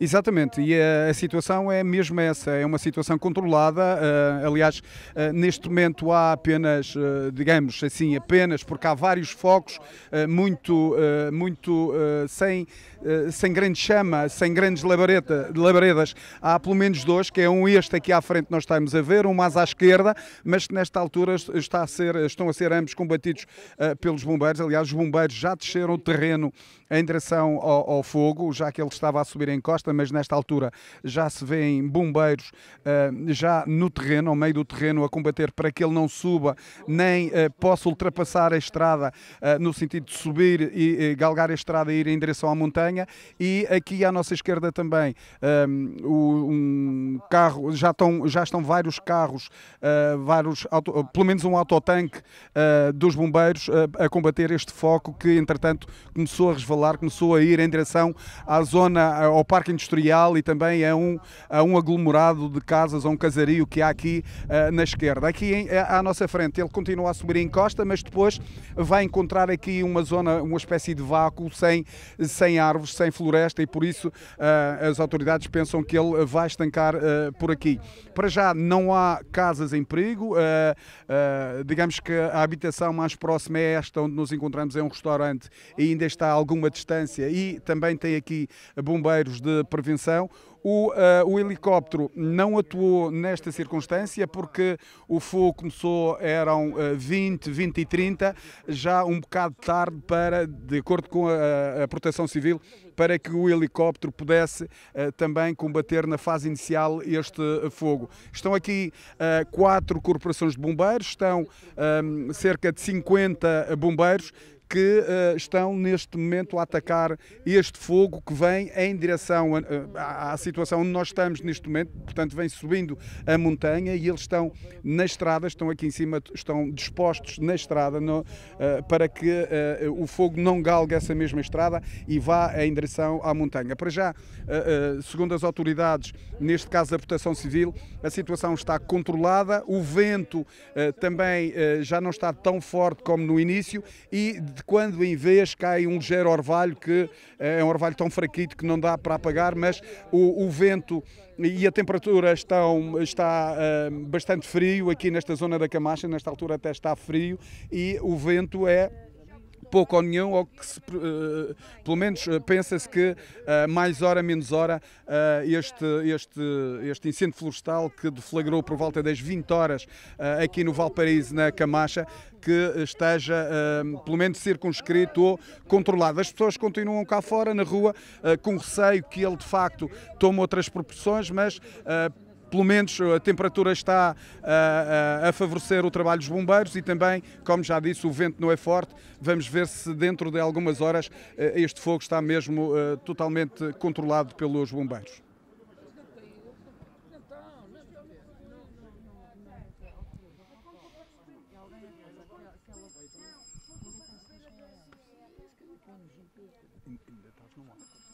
Exatamente, e a, a, situação é mesmo essa, é uma situação controlada. Uh, aliás, uh, neste momento há apenas, uh, digamos assim, apenas, porque há vários focos muito, muito sem, sem grande chama, sem grandes labareta, labaredas. Há pelo menos dois, que é um este aqui à frente nós estamos a ver, um mais à esquerda, mas que nesta altura está a ser, estão a ser ambos combatidos pelos bombeiros. Aliás, os bombeiros já desceram o terreno em direção ao, ao fogo, já que ele estava a subir em costa, mas nesta altura já se vêem bombeiros uh, já no terreno, ao meio do terreno, a combater para que ele não suba, nem uh, possa ultrapassar a estrada uh, no sentido de subir e galgar a estrada e ir em direção à montanha. E aqui à nossa esquerda também um, um carro, já estão, já estão vários carros, vários auto, pelo menos um autotanque dos bombeiros a combater este foco que entretanto começou a resvalar, começou a ir em direção à zona, eh, ao parque industrial e também a um, a um aglomerado de casas, a um casario que há aqui uh, na esquerda. Aqui em, eh, à nossa frente ele continua a subir em costa mas depois vai encontrar aqui uma zona, uma espécie de vácuo sem, sem árvores, sem floresta e por isso uh, as autoridades pensam que ele vai estancar uh, por aqui. Para já não há casas em perigo, digamos que a habitação mais próxima é esta onde nos encontramos, é um restaurante e ainda está a alguma distância e também tem aqui aqui eh, bombeiros de prevenção. O, uh, o, helicóptero não atuou nesta circunstância porque o fogo começou, eram uh, 20, 20 e 30, já um bocado tarde para, de acordo com a, a Proteção Civil, para que o helicóptero pudesse uh, também combater na fase inicial este fogo. Estão aqui quatro corporações de bombeiros, estão um, ehm, cerca de 50 bombeiros que uh, estão neste momento a atacar este fogo que vem em direção eh, à situação onde nós estamos neste momento, portanto vem subindo a montanha e eles estão na estrada, estão aqui em cima, estão dispostos na estrada no, uh, para que uh, o fogo não galgue essa mesma estrada e vá em direção à montanha. Para já, segundo as autoridades, neste caso da Proteção Civil, a situação está controlada, o vento também já não está tão forte como no início e de quando em vez cai um ligeiro orvalho, que eh, é um orvalho tão fraquito que não dá para apagar, mas o, o vento e a temperatura estão, está uh, bastante frio aqui nesta zona da Camacha, nesta altura até está frio e o vento é pouco ou nenhum, ou que se, uh, pelo menos eh, pensa-se que uh, mais hora, menos hora, uh, este, este, este incêndio florestal que deflagrou por volta das 20 horas aqui no Valparaíso, na Camacha, que esteja pelo menos circunscrito ou controlado. As pessoas continuam cá fora, na rua, com receio que ele de facto tome outras proporções, mas pelo menos a temperatura está a, ah, a, ah, a favorecer o trabalho dos bombeiros e também, como já disse, o vento não é forte. Vamos ver se dentro de algumas horas ah, este fogo está mesmo totalmente controlado pelos bombeiros. Ainda estás no ar.